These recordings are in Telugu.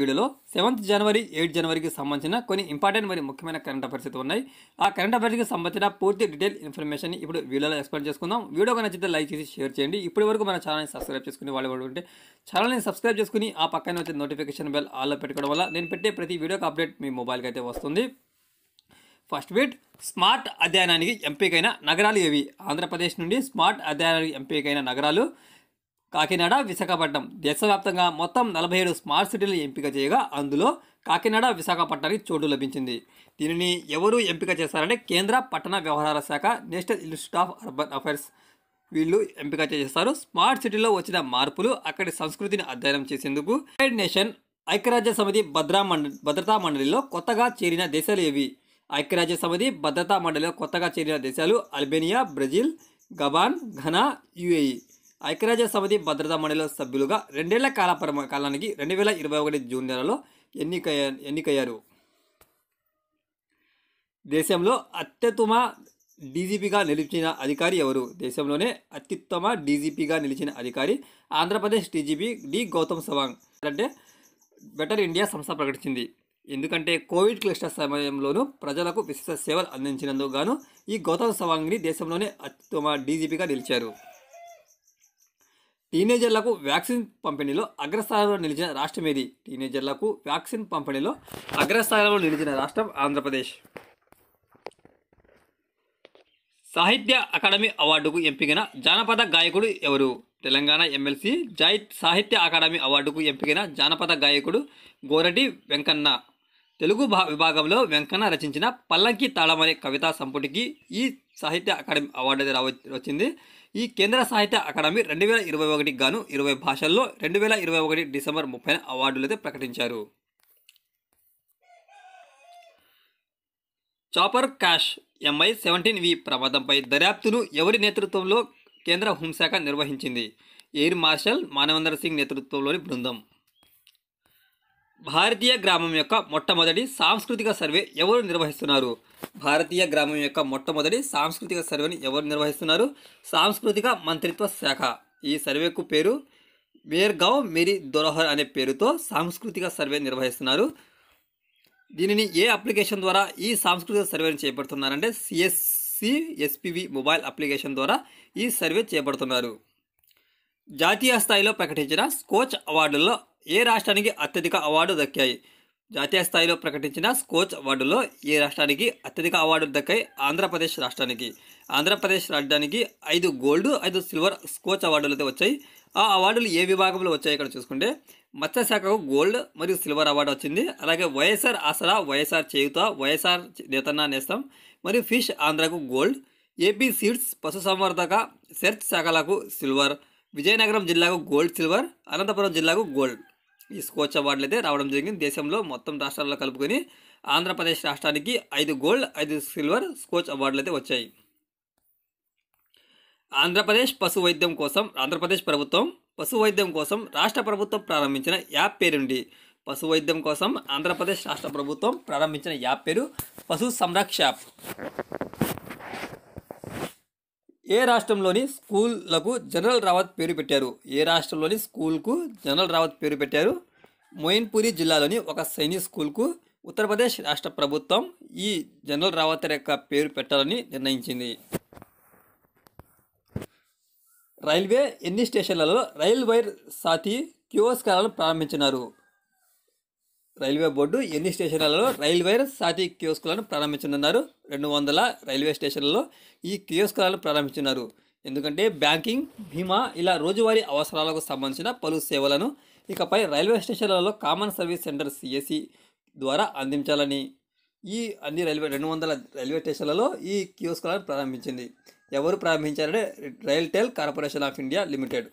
వీడియోలో సెవెంత్ జనవరి ఎయిట్ జనవరికి సంబంధించిన కొన్ని ఇంపార్టెంట్ మరియు ముఖ్యమైన కరెంట్ అఫైర్స్ అయితే ఉన్నాయి ఆ కరెంట్ అఫైర్స్కి సంబంధించిన పూర్తి డీటెయిల్ ఇన్ఫర్మేషన్ ఇప్పుడు వీడియోలో ఎక్స్ప్లెయిన్ చేసుకుందాం వీడియో నచ్చితే లైక్ చేసి షేర్ చేయండి ఇప్పటి వరకు మన ఛానల్ని సబ్స్క్రైబ్ చేసుకుని వాళ్ళు ఉంటే ఛానల్ని సబ్స్క్రైబ్ చేసుకుని ఆ పక్కన వచ్చే నోటిఫికేషన్ బెల్ ఆల్లో పెట్టుకోవడం వల్ల నేను పెట్టే ప్రతి వీడియోకి అప్డేట్ మీ మొబైల్కి అయితే వస్తుంది ఫస్ట్ బిట్ స్మార్ట్ అధ్యయనానికి ఎంపికైన నగరాలు ఏవి ఆంధ్రప్రదేశ్ నుండి స్మార్ట్ అధ్యయనానికి ఎంపికైన నగరాలు కాకినాడ విశాఖపట్నం దేశవ్యాప్తంగా మొత్తం నలభై ఏడు స్మార్ట్ సిటీలు ఎంపిక చేయగా అందులో కాకినాడ విశాఖపట్నానికి చోటు లభించింది దీనిని ఎవరు ఎంపిక చేస్తారంటే కేంద్ర పట్టణ వ్యవహారాల శాఖ national institute of urban affairs వీళ్ళు ఎంపిక చేస్తారు స్మార్ట్ సిటీలో వచ్చిన మార్పులు అక్కడి సంస్కృతిని అధ్యయనం చేసేందుకు యునైటెడ్ నేషన్ ఐక్యరాజ్య సమితి భద్రా మండ భద్రతా మండలిలో కొత్తగా చేరిన దేశాలు ఏవి ఐక్యరాజ్య సమితి భద్రతా మండలిలో కొత్తగా చేరిన దేశాలు Albania Brazil Gabon Ghana UAE ఐక్యరాజ్య సమితి భద్రతా మండలి సభ్యులుగా రెండేళ్ల కాల పరమ కాలానికి రెండు వేల ఇరవై ఒకటి జూన్ నెలలో ఎన్నిక ఎన్నికయ్యారు దేశంలో అత్యుత్తమ డీజీపీగా నిలిచిన అధికారి ఎవరు దేశంలోనే అత్యుత్తమ డీజీపీగా నిలిచిన అధికారి ఆంధ్రప్రదేశ్ డీజీపీ డి గౌతమ్ సవాంగ్ అంటే బెటర్ ఇండియా సంస్థ ప్రకటించింది ఎందుకంటే కోవిడ్ క్లిష్ట సమయంలోనూ ప్రజలకు విశిష్ట సేవలు అందించినందుకు గాను ఈ గౌతమ్ సవాంగ్ని దేశంలోనే అత్యుత్తమ డీజీపీగా నిలిచారు టీనేజర్లకు వ్యాక్సిన్ పంపిణీలో అగ్రస్థానంలో నిలిచిన రాష్ట్రం ఏది టీనేజర్లకు వ్యాక్సిన్ పంపిణీలో అగ్రస్థానంలో నిలిచిన రాష్ట్రం ఆంధ్రప్రదేశ్ సాహిత్య అకాడమీ అవార్డుకు ఎంపికైన జానపద గాయకుడు ఎవరు తెలంగాణ ఎమ్మెల్సీ జాయిట్ సాహిత్య అకాడమీ అవార్డుకు ఎంపికైన జానపద గాయకుడు గోరటి వెంకన్న తెలుగు భా విభాగంలో వెంకన్న రచించిన పల్లంకి తాళం అనే కవితా సంపుటికి ఈ సాహిత్య అకాడమీ అవార్డు వచ్చింది ఈ కేంద్ర సాహిత్య అకాడమీ రెండు వేల ఇరవై ఒకటికి గాను ఇరవై భాషల్లో రెండు వేల ఇరవై ఒకటి డిసెంబర్ ముప్పై అవార్డులైతే ప్రకటించారు chopper crash MI seventeen V ప్రమాదంపై దర్యాప్తును ఎవరి నేతృత్వంలో కేంద్ర హోంశాఖ నిర్వహించింది ఎయిర్ మార్షల్ మానవేందర్ సింగ్ నేతృత్వంలోని బృందం భారతీయ గ్రామం యొక్క మొట్టమొదటి సాంస్కృతిక సర్వే ఎవరు నిర్వహిస్తున్నారు భారతీయ గ్రామం యొక్క మొట్టమొదటి సాంస్కృతిక సర్వేని ఎవరు నిర్వహిస్తున్నారు సాంస్కృతిక మంత్రిత్వ శాఖ ఈ సర్వేకు పేరు మేర్గావ్ మేరీ దొరహర్ అనే పేరుతో సాంస్కృతిక సర్వే నిర్వహిస్తున్నారు దీనిని ఏ అప్లికేషన్ ద్వారా ఈ సాంస్కృతిక సర్వేని చేపడుతున్నారంటే సిఎస్సి ఎస్పివి మొబైల్ అప్లికేషన్ ద్వారా ఈ సర్వే చేపడుతున్నారు జాతీయ స్థాయిలో ప్రకటించిన స్కోచ్ అవార్డుల్లో ఏ రాష్ట్రానికి అత్యధిక అవార్డు దక్కాయి జాతీయ స్థాయిలో ప్రకటించిన స్కోచ్ అవార్డులో ఏ రాష్ట్రానికి అత్యధిక అవార్డులు దక్కాయి ఆంధ్రప్రదేశ్ రాష్ట్రానికి ఆంధ్రప్రదేశ్ రాష్ట్రానికి ఐదు గోల్డ్ ఐదు సిల్వర్ స్కోచ్ అవార్డులు అయితే వచ్చాయి ఆ అవార్డులు ఏ విభాగంలో వచ్చాయి ఇక్కడ చూసుకుంటే మత్స్యశాఖకు గోల్డ్ మరియు సిల్వర్ అవార్డు వచ్చింది అలాగే వైఎస్ఆర్ ఆసరా వైఎస్ఆర్ చేయుత వైఎస్ఆర్ నేతన్న నేస్తం మరియు ఫిష్ ఆంధ్రకు గోల్డ్ ఏపీ సీడ్స్ పశుసంవర్ధక సెర్చ్ శాఖలకు సిల్వర్ విజయనగరం జిల్లాకు గోల్డ్ సిల్వర్ అనంతపురం జిల్లాకు గోల్డ్ ఈ స్కోచ్ అవార్డులు అయితే రావడం జరిగింది దేశంలో మొత్తం రాష్ట్రాల్లో కలుపుకొని ఆంధ్రప్రదేశ్ రాష్ట్రానికి ఐదు గోల్డ్ ఐదు సిల్వర్ స్కోచ్ అవార్డులు అయితే వచ్చాయి ఆంధ్రప్రదేశ్ పశు వైద్యం కోసం ఆంధ్రప్రదేశ్ ప్రభుత్వం పశు వైద్యం కోసం రాష్ట్ర ప్రభుత్వం ప్రారంభించిన యాప్ పేరుండి పశు వైద్యం కోసం ఆంధ్రప్రదేశ్ రాష్ట్ర ప్రభుత్వం ప్రారంభించిన యాప్ పేరు పశు సంరక్ష యాప్ ఏ రాష్ట్రంలోని స్కూళ్లకు జనరల్ రావత్ పేరు పెట్టారు ఏ రాష్ట్రంలోని స్కూల్కు జనరల్ రావత్ పేరు పెట్టారు మోయిన్పూరి జిల్లాలోని ఒక సైనిక్ స్కూల్కు ఉత్తరప్రదేశ్ రాష్ట్ర ప్రభుత్వం ఈ జనరల్ రావత్ యొక్క పేరు పెట్టాలని నిర్ణయించింది రైల్వే ఎన్ని స్టేషన్లలో రైల్ వైర్ సాతి కియోస్కాలను ప్రారంభించినారు రైల్వే బోర్డు ఎన్ని స్టేషన్లలో రైల్వే సాతి కియోస్కులను ప్రారంభించనున్నారు రెండు వందల రైల్వే స్టేషన్లలో ఈ కియోస్కులను ప్రారంభించున్నారు ఎందుకంటే బ్యాంకింగ్ బీమా ఇలా రోజువారీ అవసరాలకు సంబంధించిన పలు సేవలను ఇకపై రైల్వే స్టేషన్లలో కామన్ సర్వీస్ సెంటర్ సిఎస్సి ద్వారా అందించాలని ఈ అన్ని రైల్వే రెండు వందల రైల్వే స్టేషన్లలో ఈ కియోస్కులను ప్రారంభించింది ఎవరు ప్రారంభించారంటే RailTel corporation of India limited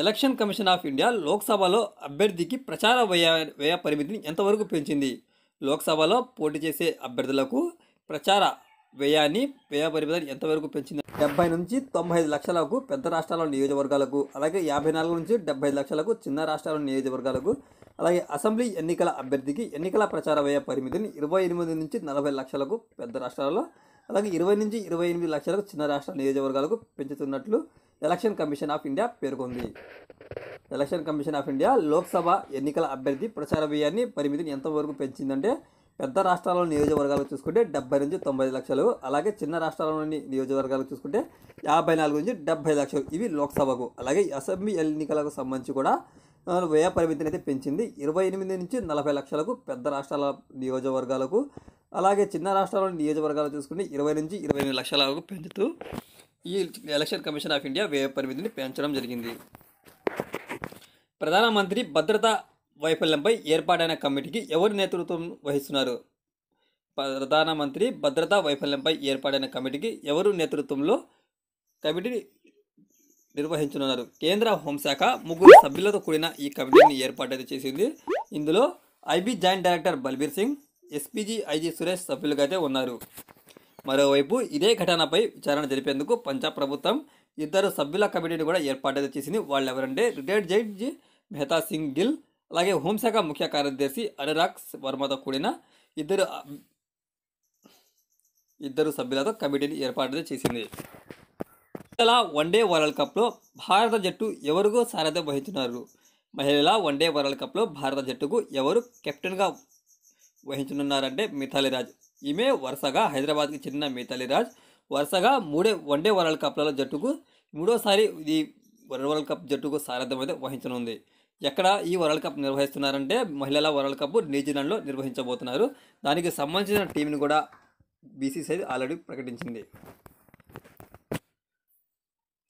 election commission of India లోక్సభలో అభ్యర్థికి ప్రచార వ్యయ వ్యయ పరిమితిని ఎంతవరకు పెంచింది లోక్సభలో పోటీ చేసే అభ్యర్థులకు ప్రచార వ్యయాన్ని వ్యయ పరిమితిని ఎంతవరకు పెంచింది డెబ్బై నుంచి తొంభై ఐదు లక్షలకు పెద్ద రాష్ట్రాల నియోజకవర్గాలకు అలాగే యాభై నాలుగు నుంచి డెబ్బై ఐదు లక్షలకు చిన్న రాష్ట్రాల నియోజకవర్గాలకు అలాగే అసెంబ్లీ ఎన్నికల అభ్యర్థికి ఎన్నికల ప్రచార వ్యయ పరిమితిని ఇరవై ఎనిమిది నుంచి నలభై లక్షలకు పెద్ద రాష్ట్రాలలో అలాగే ఇరవై నుంచి ఇరవై ఎనిమిది లక్షలకు చిన్న రాష్ట్ర నియోజకవర్గాలకు పెంచుతున్నట్లు ఎలక్షన్ కమిషన్ ఆఫ్ ఇండియా పేర్కొంది election commission of India Lok Sabha ఎన్నికల అభ్యర్థి ప్రచార వ్యయాన్ని పరిమితిని ఎంతవరకు పెంచిందంటే పెద్ద రాష్ట్రాల నియోజకవర్గాలు చూసుకుంటే డెబ్బై నుంచి తొంభై లక్షలు అలాగే చిన్న రాష్ట్రాలలోని నియోజకవర్గాలు చూసుకుంటే యాభై నాలుగు నుంచి డెబ్బై లక్షలు ఇవి లోక్సభకు అలాగే అసెంబ్లీ ఎన్నికలకు సంబంధించి కూడా వ్యయ పరిమితిని అయితే పెంచింది ఇరవై ఎనిమిది నుంచి నలభై లక్షలకు పెద్ద రాష్ట్రాల నియోజకవర్గాలకు అలాగే చిన్న రాష్ట్రాలలోని నియోజకవర్గాలు చూసుకుంటే ఇరవై నుంచి ఇరవై ఎనిమిది లక్షలకు పెంచుతూ ఈ ఎలక్షన్ కమిషన్ ఆఫ్ ఇండియా వ్యయ పరిమితిని పెంచడం జరిగింది ప్రధానమంత్రి భద్రతా వైఫల్యంపై ఏర్పాటైన కమిటీకి ఎవరు నేతృత్వం వహిస్తున్నారు ప్రధానమంత్రి భద్రతా వైఫల్యంపై ఏర్పాటైన కమిటీకి ఎవరు నేతృత్వంలో కమిటీ నిర్వహించనున్నారు కేంద్ర హోంశాఖ ముగ్గురు సభ్యులతో కూడిన ఈ కమిటీని ఏర్పాటు చేసింది ఇందులో IB joint director Balbir Singh SPG IG Suresh సభ్యులుగా అయితే ఉన్నారు మరోవైపు ఇదే ఘటనపై విచారణ జరిపేందుకు పంజాబ్ ప్రభుత్వం ఇద్దరు సభ్యుల కమిటీని కూడా ఏర్పాటు చేసింది వాళ్ళు ఎవరంటే రిటైర్డ్ జడ్జి మెహతా సింగ్ గిల్ అలాగే హోంశాఖ ముఖ్య కార్యదర్శి అనురాగ్ వర్మతో కూడిన ఇద్దరు ఇద్దరు సభ్యులతో కమిటీని ఏర్పాటు చేసింది మహిళల వన్డే వరల్డ్ కప్లో భారత జట్టు ఎవరికో సారథ్యం వహించున్నారు మహిళల వన్డే వరల్డ్ కప్లో భారత జట్టుకు ఎవరు కెప్టెన్గా వహించనున్నారంటే మిథాలి రాజ్ ఈమె వరుసగా హైదరాబాద్కి చెందిన మిథాలి రాజ్ వరుసగా మూడే వన్డే వరల్డ్ కప్లలో జట్టుకు మూడోసారి ఇది వరల్డ్ కప్ జట్టుకు సారథ్యం అయితే వహించనుంది ఎక్కడ ఈ వరల్డ్ కప్ నిర్వహిస్తున్నారంటే మహిళల వరల్డ్ కప్ న్యూజిలాండ్లో నిర్వహించబోతున్నారు దానికి సంబంధించిన టీంని కూడా బీసీసీఐ ఆల్రెడీ ప్రకటించింది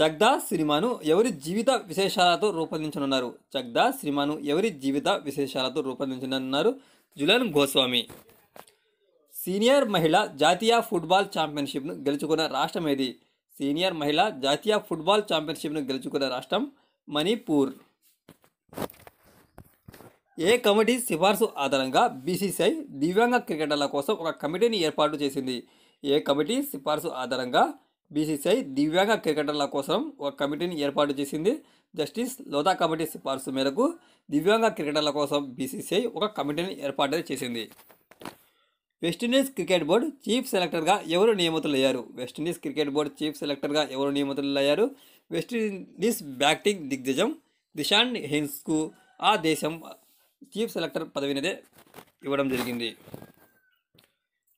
చగ్దా సినిమాను ఎవరి జీవిత విశేషాలతో రూపొందించనున్నారు చగ్దా సినిమాను ఎవరి జీవిత విశేషాలతో రూపొందించనున్నారు జులన్ గోస్వామి సీనియర్ మహిళ జాతీయ ఫుట్బాల్ ఛాంపియన్షిప్ను గెలుచుకున్న రాష్ట్రం ఏది సీనియర్ మహిళ జాతీయ ఫుట్బాల్ ఛాంపియన్షిప్ను గెలుచుకున్న రాష్ట్రం మణిపూర్ ఏ కమిటీ సిఫార్సు ఆధారంగా బీసీసీఐ దివ్యాంగ క్రికెటర్ల కోసం ఒక కమిటీని ఏర్పాటు చేసింది ఏ కమిటీ సిఫార్సు ఆధారంగా బీసీసీఐ దివ్యాంగ క్రికెటర్ల కోసం ఒక కమిటీని ఏర్పాటు చేసింది జస్టిస్ లోదా కమిటీ సిఫార్సు మేరకు దివ్యాంగ క్రికెటర్ల కోసం బీసీసీఐ ఒక కమిటీని ఏర్పాటు చేసింది వెస్టిండీస్ క్రికెట్ బోర్డు చీఫ్ సెలెక్టర్గా ఎవరు నియమితులయ్యారు వెస్టిండీస్ క్రికెట్ బోర్డు చీఫ్ సెలెక్టర్గా ఎవరు నియమితులయ్యారు వెస్టిండీస్ బ్యాటింగ్ దిగ్గజం దిశాన్ హెన్స్కు ఆ దేశం చీఫ్ సెలెక్టర్ పదవినదే ఇవ్వడం జరిగింది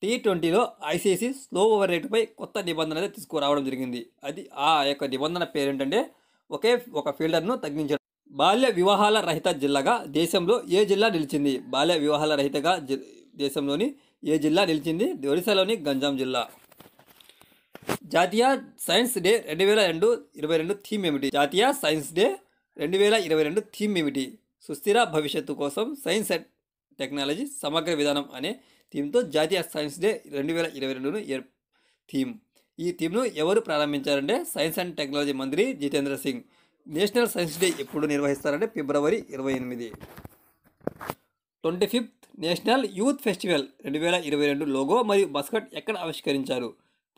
టీ ట్వంటీలో ఐసీసీ స్లో ఓవర్ రేటుపై కొత్త నిబంధన అయితే తీసుకురావడం జరిగింది అది ఆ యొక్క నిబంధన పేరేంటంటే ఒకే ఒక ఫీల్డర్ను తగ్గించడం బాల్య వివాహాల రహిత జిల్లాగా దేశంలో ఏ జిల్లా నిలిచింది బాల్య వివాహాల రహితగా దేశంలోని ఏ జిల్లా నిలిచింది ఒడిశాలోని గంజాం జిల్లా జాతీయ సైన్స్ డే రెండు వేల రెండు ఇరవై రెండు థీమ్ ఏమిటి జాతీయ సైన్స్ డే రెండు వేల ఇరవై రెండు థీమ్ ఏమిటి సుస్థిర భవిష్యత్తు కోసం సైన్స్ అండ్ టెక్నాలజీ సమగ్ర విధానం అనే థీమ్తో జాతీయ సైన్స్ డే రెండు వేల ఇరవై రెండును థీమ్ ఈ థీమ్ను ఎవరు ప్రారంభించారంటే సైన్స్ అండ్ టెక్నాలజీ మంత్రి Jitendra Singh national science day ఎప్పుడు నిర్వహిస్తారంటే ఫిబ్రవరి ఇరవై ఎనిమిది twenty fifth national youth festival రెండు వేల ఇరవై రెండు లోగో మరియు బస్కట్ ఎక్కడ ఆవిష్కరించారు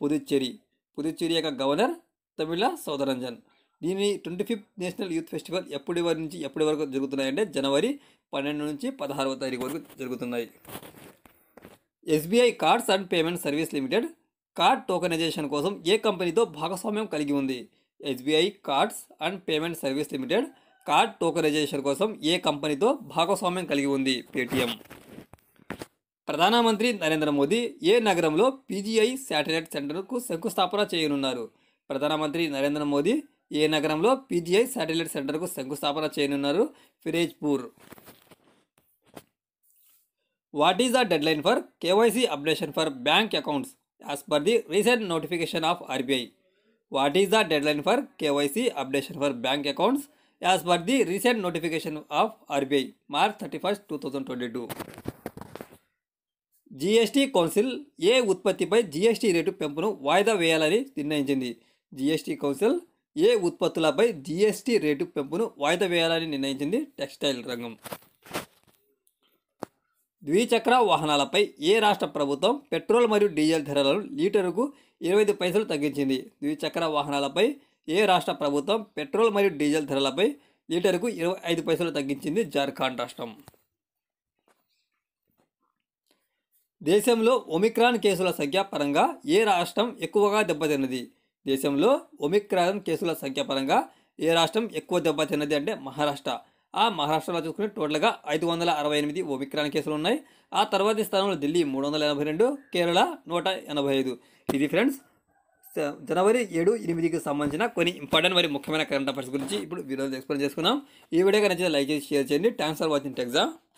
పుదుచ్చేరి పుదుచ్చేరి యొక్క గవర్నర్ తమిళ సౌదరంజన్ దీని twenty fifth national youth festival ఎప్పటి వరకు నుంచి ఎప్పటి వరకు జరుగుతున్నాయంటే జనవరి పన్నెండు నుంచి పదహారవ తారీఖు వరకు జరుగుతున్నాయి SBI cards and payment service limited card tokenization కోసం ఏ కంపెనీతో భాగస్వామ్యం కలిగి ఉంది SBI cards and payment service limited card tokenization కోసం ఏ కంపెనీతో భాగస్వామ్యం కలిగి ఉంది పేటీఎం ప్రధానమంత్రి నరేంద్ర మోదీ ఏ నగరంలో పీజీఐ శాటిలైట్ సెంటర్కు శంకుస్థాపన చేయనున్నారు ప్రధానమంత్రి నరేంద్ర మోదీ ఏ నగరంలో పీజీఐ శాటిలైట్ సెంటర్కు శంకుస్థాపన చేయనున్నారు Ferozepur what is the deadline for KYC updation for bank accounts as per the recent notification of RBI what is the deadline for KYC updation for bank accounts as per the recent notification of RBI March thirty first two thousand twenty two GST council ఏ ఉత్పత్తిపై జిఎస్టీ రేటు పెంపును వాయిదా వేయాలని నిర్ణయించింది జీఎస్టీ కౌన్సిల్ ఏ ఉత్పత్తులపై జిఎస్టీ రేటు పెంపును వాయిదా వేయాలని నిర్ణయించింది టెక్స్టైల్ రంగం ద్విచక్ర వాహనాలపై ఏ రాష్ట్ర ప్రభుత్వం పెట్రోల్ మరియు డీజిల్ ధరలను లీటరుకు ఇరవై ఐదు పైసలు తగ్గించింది ద్విచక్ర వాహనాలపై ఏ రాష్ట్ర ప్రభుత్వం పెట్రోల్ మరియు డీజిల్ ధరలపై లీటరుకు ఇరవై ఐదు పైసలు తగ్గించింది జార్ఖండ్ రాష్ట్రం దేశంలో ఒమిక్రాన్ కేసుల సంఖ్య పరంగా ఏ రాష్ట్రం ఎక్కువగా దెబ్బతిన్నది దేశంలో ఒమిక్రాన్ కేసుల సంఖ్య పరంగా ఏ రాష్ట్రం ఎక్కువ దెబ్బతిన్నది అంటే మహారాష్ట్ర ఆ మహారాష్ట్రలో చూసుకుని టోటల్గా ఐదు వందల అరవై ఎనిమిది ఒమిక్రాన్ కేసులు ఉన్నాయి ఆ తర్వాతి స్థానంలో ఢిల్లీ మూడు వందల ఎనభై రెండు కేరళ నూట ఎనభై ఐదు ఇది ఫ్రెండ్స్ జనవరి ఏడు ఎనిమిదికి సంబంధించిన కొన్ని ఇంపార్టెంట్ మరి ముఖ్యమైన కరెంట్ అఫైర్స్ గురించి ఇప్పుడు వీడియో ఎక్స్ప్లెయిన్ చేసుకున్నాం ఈ వీడియోగా నచ్చితే లైక్ చేసి షేర్ చేయండి థ్యాంక్స్ ఫర్ వాచింగ్ టెక్జామ్